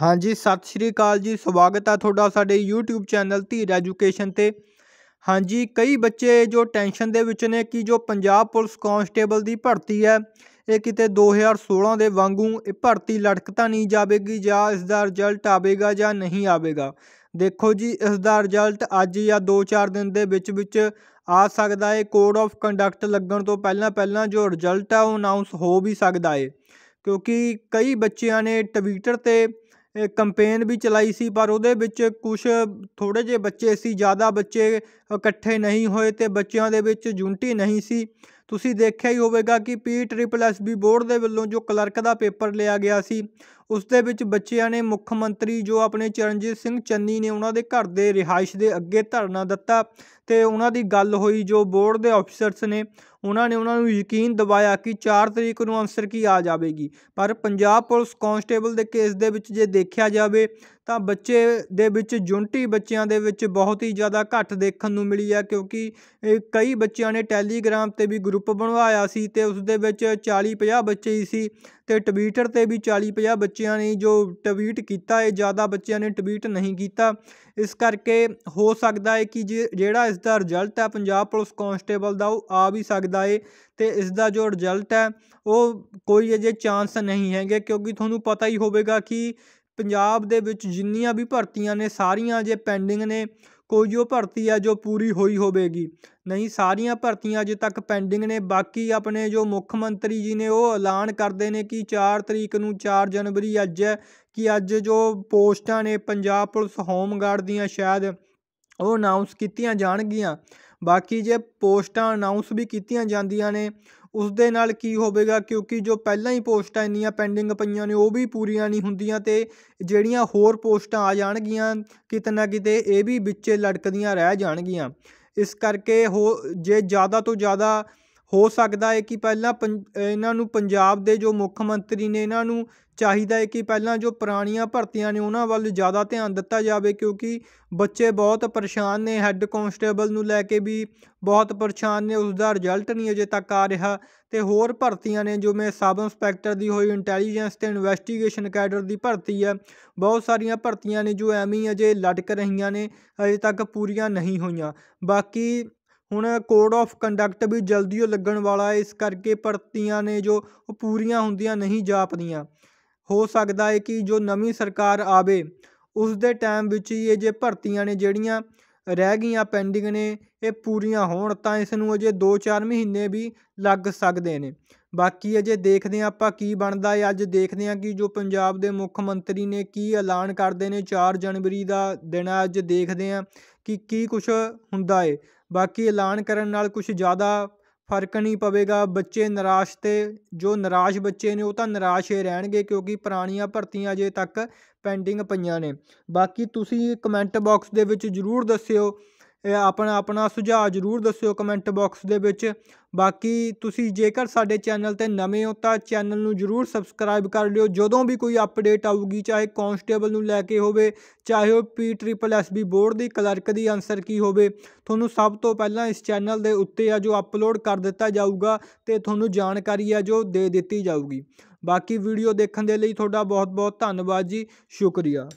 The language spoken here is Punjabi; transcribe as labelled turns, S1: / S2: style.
S1: ਹਾਂਜੀ ਸਤਿ ਸ਼੍ਰੀ ਅਕਾਲ ਜੀ ਸਵਾਗਤ ਹੈ ਤੁਹਾਡਾ ਸਾਡੇ YouTube ਚੈਨਲ ਧੀਰ ਐਜੂਕੇਸ਼ਨ ਤੇ ਹਾਂਜੀ ਕਈ ਬੱਚੇ ਜੋ ਟੈਨਸ਼ਨ ਦੇ ਵਿੱਚ ਨੇ ਕਿ ਜੋ ਪੰਜਾਬ ਪੁਲਿਸ ਕਾਂਸਟੇਬਲ ਦੀ ਭਰਤੀ ਹੈ ਇਹ ਕਿਤੇ 2016 ਦੇ ਵਾਂਗੂ ਇਹ ਭਰਤੀ ਤਾਂ ਨਹੀਂ ਜਾਵੇਗੀ ਜਾਂ ਇਸ ਦਾ ਰਿਜ਼ਲਟ ਆਵੇਗਾ ਜਾਂ ਨਹੀਂ ਆਵੇਗਾ ਦੇਖੋ ਜੀ ਇਸ ਦਾ ਰਿਜ਼ਲਟ ਅੱਜ ਜਾਂ 2-4 ਦਿਨ ਦੇ ਵਿੱਚ ਵਿੱਚ ਆ ਸਕਦਾ ਹੈ ਕੋਡ ਆਫ ਕੰਡਕਟ ਲੱਗਣ ਤੋਂ ਪਹਿਲਾਂ ਪਹਿਲਾਂ ਜੋ ਰਿਜ਼ਲਟ ਹੈ ਉਹ ਅਨਾਉਂਸ ਹੋ ਵੀ ਸਕਦਾ ਹੈ ਕਿਉਂਕਿ ਕਈ ਬੱਚਿਆਂ ਨੇ ਟਵਿੱਟਰ ਤੇ ਕੰਪੇਨ ਵੀ ਚਲਾਈ ਸੀ ਪਰ ਉਹਦੇ ਵਿੱਚ ਕੁਝ ਥੋੜੇ ਜਿਹੇ ਬੱਚੇ ਸੀ ਜ਼ਿਆਦਾ ਬੱਚੇ ਇਕੱਠੇ ਨਹੀਂ ਹੋਏ ਤੇ ਬੱਚਿਆਂ ਦੇ ਵਿੱਚ ਯੂਨਿਟੀ ਨਹੀਂ ਸੀ ਤੁਸੀਂ ਦੇਖਿਆ ਹੀ ਹੋਵੇਗਾ ਕਿ P triple S B board ਦੇ ਵੱਲੋਂ ਜੋ ਕਲਰਕ ਦਾ ਪੇਪਰ ਲਿਆ ਗਿਆ ਸੀ ਉਸ ਦੇ ਵਿੱਚ ਬੱਚਿਆਂ ਨੇ ਮੁੱਖ ਮੰਤਰੀ ਜੋ ਆਪਣੇ ਚਰਨਜੀਤ ਸਿੰਘ ਚੰਨੀ ਨੇ ਉਹਨਾਂ ਦੇ ਘਰ ਦੇ ਰਿਹਾਇਸ਼ ਦੇ ਅੱਗੇ ਧਰਨਾ ਦਿੱਤਾ ਤੇ ਉਹਨਾਂ ਦੀ ਗੱਲ ਹੋਈ ਜੋ ਬੋਰਡ ਦੇ ਅਫਸਰਸ ਨੇ ਉਹਨਾਂ ਨੇ ਉਹਨਾਂ ਨੂੰ ਯਕੀਨ ਦਿਵਾਇਆ ਕਿ 4 ਤਰੀਕ ਨੂੰ ਆਨਸਰ ਕੀ ਆ ਜਾਵੇਗੀ ਪਰ ਪੰਜਾਬ ਪੁਲਿਸ ਕਾਂਸਟੇਬਲ ਦੇ ਕੇਸ ਦੇ ਵਿੱਚ ਜੇ ਦੇਖਿਆ ਜਾਵੇ ਤਾਂ ਬੱਚੇ ਦੇ ਵਿੱਚ ਜੁਨਟੀ ਬੱਚਿਆਂ ਦੇ ਵਿੱਚ ਬਹੁਤ ਹੀ ਜ਼ਿਆਦਾ ਘੱਟ ਦੇਖਣ ਨੂੰ ਮਿਲੀ ਆ ਕਿਉਂਕਿ ਕਈ ਬੱਚਿਆਂ ਨੇ ਟੈਲੀਗ੍ਰਾਮ ਤੇ ਵੀ ਗਰੁੱਪ ਬਣਵਾਇਆ ਸੀ ਤੇ ਉਸ ਦੇ ਵਿੱਚ 40-50 ਬੱਚੇ ਹੀ ਸੀ ਤੇ ਟਵਿੱਟਰ ਤੇ ਵੀ 40-50 ਬੱਚਿਆਂ ਨੇ ਜੋ ਟਵੀਟ ਕੀਤਾ ਹੈ ਜ਼ਿਆਦਾ ਬੱਚਿਆਂ ਨੇ ਟਵੀਟ ਨਹੀਂ ਕੀਤਾ ਇਸ ਕਰਕੇ ਹੋ ਸਕਦਾ ਹੈ ਕਿ ਜਿਹੜਾ ਇਸ ਦਾ ਰਿਜ਼ਲਟ ਹੈ ਪੰਜਾਬ ਪੁਲਿਸ ਕਨਸਟੇਬਲ ਦਾ ਉਹ ਆ ਵੀ ਸਕਦਾ ਹੈ ਤੇ ਇਸ ਦਾ ਜੋ ਰਿਜ਼ਲਟ ਹੈ ਉਹ ਕੋਈ ਅਜੇ ਚਾਂਸ ਨਹੀਂ ਹੈਗੇ ਕਿਉਂਕਿ ਤੁਹਾਨੂੰ ਪਤਾ ਹੀ ਹੋਵੇਗਾ ਕਿ ਪੰਜਾਬ ਦੇ ਵਿੱਚ ਜਿੰਨੀਆਂ ਵੀ ਭਰਤੀਆਂ ਨੇ ਸਾਰੀਆਂ ਜੇ ਪੈਂਡਿੰਗ ਨੇ ਕੋਈ ਉਹ ਭਰਤੀ ਆ ਜੋ ਪੂਰੀ ਹੋਈ ਹੋਵੇਗੀ ਨਹੀਂ ਸਾਰੀਆਂ ਭਰਤੀਆਂ ਅਜੇ ਤੱਕ ਪੈਂਡਿੰਗ ਨੇ ਬਾਕੀ ਆਪਣੇ ਜੋ ਮੁੱਖ ਮੰਤਰੀ ਜੀ ਨੇ ਉਹ ਐਲਾਨ ਕਰਦੇ ਨੇ ਕਿ 4 ਤਰੀਕ ਨੂੰ 4 ਜਨਵਰੀ ਅੱਜ ਹੈ ਕਿ ਅੱਜ ਜੋ ਪੋਸਟਾਂ ਨੇ ਪੰਜਾਬ ਪੁਲਿਸ ਹੋਮਗਾਰਡ ਦੀਆਂ ਸ਼ਾਇਦ ਉਹ ਅਨਾਉਂਸ ਕੀਤੀਆਂ ਜਾਣਗੀਆਂ ਬਾਕੀ ਜੇ ਪੋਸਟਾਂ ਅਨਾਉਂਸ ਵੀ ਕੀਤੀਆਂ ਜਾਂਦੀਆਂ ਨੇ ਉਸ ਦੇ ਨਾਲ ਕੀ ਹੋਵੇਗਾ ਕਿਉਂਕਿ ਜੋ ਪਹਿਲਾਂ ਹੀ ਪੋਸਟਾਂ ਇੰਨੀਆਂ ਪੈਂਡਿੰਗ ਪਈਆਂ ਨੇ ਉਹ ਵੀ ਪੂਰੀਆਂ ਨਹੀਂ ਹੁੰਦੀਆਂ ਤੇ ਜਿਹੜੀਆਂ ਹੋਰ ਪੋਸਟਾਂ ਆ ਜਾਣਗੀਆਂ ਕਿਤਨਾ ਕਿਤੇ ਇਹ ਵੀ ਵਿੱਚੇ ਲੜਕਦੀਆਂ ਰਹਿ ਜਾਣਗੀਆਂ ਇਸ ਕਰਕੇ ਹੋ ਜੇ ਜ਼ਿਆਦਾ ਤੋਂ ਜ਼ਿਆਦਾ ਹੋ ਸਕਦਾ ਹੈ ਕਿ ਪਹਿਲਾਂ ਇਹਨਾਂ ਨੂੰ ਪੰਜਾਬ ਦੇ ਜੋ ਮੁੱਖ ਮੰਤਰੀ ਨੇ ਇਹਨਾਂ ਨੂੰ ਚਾਹੀਦਾ ਹੈ ਕਿ ਪਹਿਲਾਂ ਜੋ ਪੁਰਾਣੀਆਂ ਭਰਤੀਆਂ ਨੇ ਉਹਨਾਂ ਵੱਲ ਜ਼ਿਆਦਾ ਧਿਆਨ ਦਿੱਤਾ ਜਾਵੇ ਕਿਉਂਕਿ ਬੱਚੇ ਬਹੁਤ ਪਰੇਸ਼ਾਨ ਨੇ ਹੈੱਡ ਕਨਸਟੇਬਲ ਨੂੰ ਲੈ ਕੇ ਵੀ ਬਹੁਤ ਪਰੇਸ਼ਾਨ ਨੇ ਉਸ ਦਾ ਰਿਜ਼ਲਟ ਨਹੀਂ ਅਜੇ ਤੱਕ ਆ ਰਿਹਾ ਤੇ ਹੋਰ ਭਰਤੀਆਂ ਨੇ ਜਿਵੇਂ ਸਬ ਇੰਸਪੈਕਟਰ ਦੀ ਹੋਈ ਇੰਟੈਲੀਜੈਂਸ ਤੇ ਇਨਵੈਸਟੀਗੇਸ਼ਨ ਕੈਡਰ ਦੀ ਭਰਤੀ ਹੈ ਬਹੁਤ ਸਾਰੀਆਂ ਭਰਤੀਆਂ ਨੇ ਜੋ ਐਵੇਂ ਅਜੇ ਲਟਕ ਰਹੀਆਂ ਨੇ ਅਜੇ ਤੱਕ ਪੂਰੀਆਂ ਨਹੀਂ ਹੋਈਆਂ ਬਾਕੀ ਹੁਣ ਕੋਡ ਆਫ ਕੰਡਕਟ ਵੀ ਜਲਦੀ ਉਹ ਲੱਗਣ ਵਾਲਾ ਹੈ ਇਸ ਕਰਕੇ ਭਰਤੀਆਂ ਨੇ ਜੋ ਉਹ ਪੂਰੀਆਂ ਹੁੰਦੀਆਂ ਨਹੀਂ ਜਾਪਦੀਆਂ ਹੋ ਸਕਦਾ ਹੈ ਕਿ ਜੋ ਨਵੀਂ ਸਰਕਾਰ ਆਵੇ ਉਸ ਦੇ ਟਾਈਮ ਵਿੱਚ ਹੀ ਇਹ ਜੇ ਭਰਤੀਆਂ ਨੇ ਜਿਹੜੀਆਂ ਰਹਿ ਗਈਆਂ ਪੈਂਡਿੰਗ ਨੇ ਇਹ ਪੂਰੀਆਂ ਹੋਣ ਤਾਂ ਇਸ ਨੂੰ ਅਜੇ 2-4 ਮਹੀਨੇ ਵੀ ਲੱਗ ਸਕਦੇ ਨੇ ਬਾਕੀ ਅਜੇ ਦੇਖਦੇ ਆਂ ਆਪਾਂ ਕੀ ਬਣਦਾ ਹੈ ਅੱਜ ਦੇਖਦੇ ਆਂ ਕਿ ਜੋ ਪੰਜਾਬ ਦੇ ਮੁੱਖ ਮੰਤਰੀ ਨੇ ਕੀ ਐਲਾਨ ਕਰਦੇ ਨੇ 4 ਜਨਵਰੀ ਦਾ ਦਿਨ ਅੱਜ ਦੇਖਦੇ ਆਂ ਕਿ ਕੀ ਕੁਝ ਹੁੰਦਾ ਹੈ ਬਾਕੀ ਐਲਾਨ ਕਰਨ ਨਾਲ ਕੁਝ ਜ਼ਿਆਦਾ ਫਰਕ ਨਹੀਂ ਪਵੇਗਾ ਬੱਚੇ ਨਿਰਾਸ਼ ਤੇ ਜੋ ਨਿਰਾਸ਼ ਬੱਚੇ ਨੇ ਉਹ ਤਾਂ ਨਿਰਾਸ਼ ਹੀ ਰਹਿਣਗੇ ਕਿਉਂਕਿ ਪੁਰਾਣੀਆਂ ਭਰਤੀਆਂ ਅਜੇ ਤੱਕ ਪੈਂਡਿੰਗ ਪਈਆਂ ਨੇ ਬਾਕੀ ਤੁਸੀਂ ਕਮੈਂਟ ਬਾਕਸ ਦੇ ਵਿੱਚ ਜਰੂਰ ਦੱਸਿਓ ਆਪਣਾ ਆਪਣਾ ਸੁਝਾਅ ਜ਼ਰੂਰ ਦੱਸਿਓ ਕਮੈਂਟ ਬਾਕਸ ਦੇ ਵਿੱਚ ਬਾਕੀ ਤੁਸੀਂ ਜੇਕਰ ਸਾਡੇ ਚੈਨਲ ਤੇ ਨਵੇਂ ਹੋ ਤਾਂ ਚੈਨਲ ਨੂੰ ਜ਼ਰੂਰ ਸਬਸਕ੍ਰਾਈਬ ਕਰ ਲਿਓ ਜਦੋਂ ਵੀ ਕੋਈ ਅਪਡੇਟ ਆਊਗੀ ਚਾਹੇ ਕਨਸਟੇਬਲ ਨੂੰ ਲੈ ਕੇ ਹੋਵੇ ਚਾਹੇ ਉਹ P triple S B board ਦੀ ਕਲਰਕ ਦੀ ਆਨਸਰ ਕੀ ਹੋਵੇ ਤੁਹਾਨੂੰ ਸਭ ਤੋਂ ਪਹਿਲਾਂ ਇਸ ਚੈਨਲ ਦੇ ਉੱਤੇ ਆ ਜੋ ਅਪਲੋਡ ਕਰ ਦਿੱਤਾ ਜਾਊਗਾ ਤੇ ਤੁਹਾਨੂੰ ਜਾਣਕਾਰੀ ਆ ਜੋ ਦੇ ਦਿੱਤੀ ਜਾਊਗੀ ਬਾਕੀ ਵੀਡੀਓ ਦੇਖਣ ਦੇ ਲਈ ਤੁਹਾਡਾ ਬਹੁਤ ਬਹੁਤ ਧੰਨਵਾਦ ਜੀ ਸ਼ੁਕਰੀਆ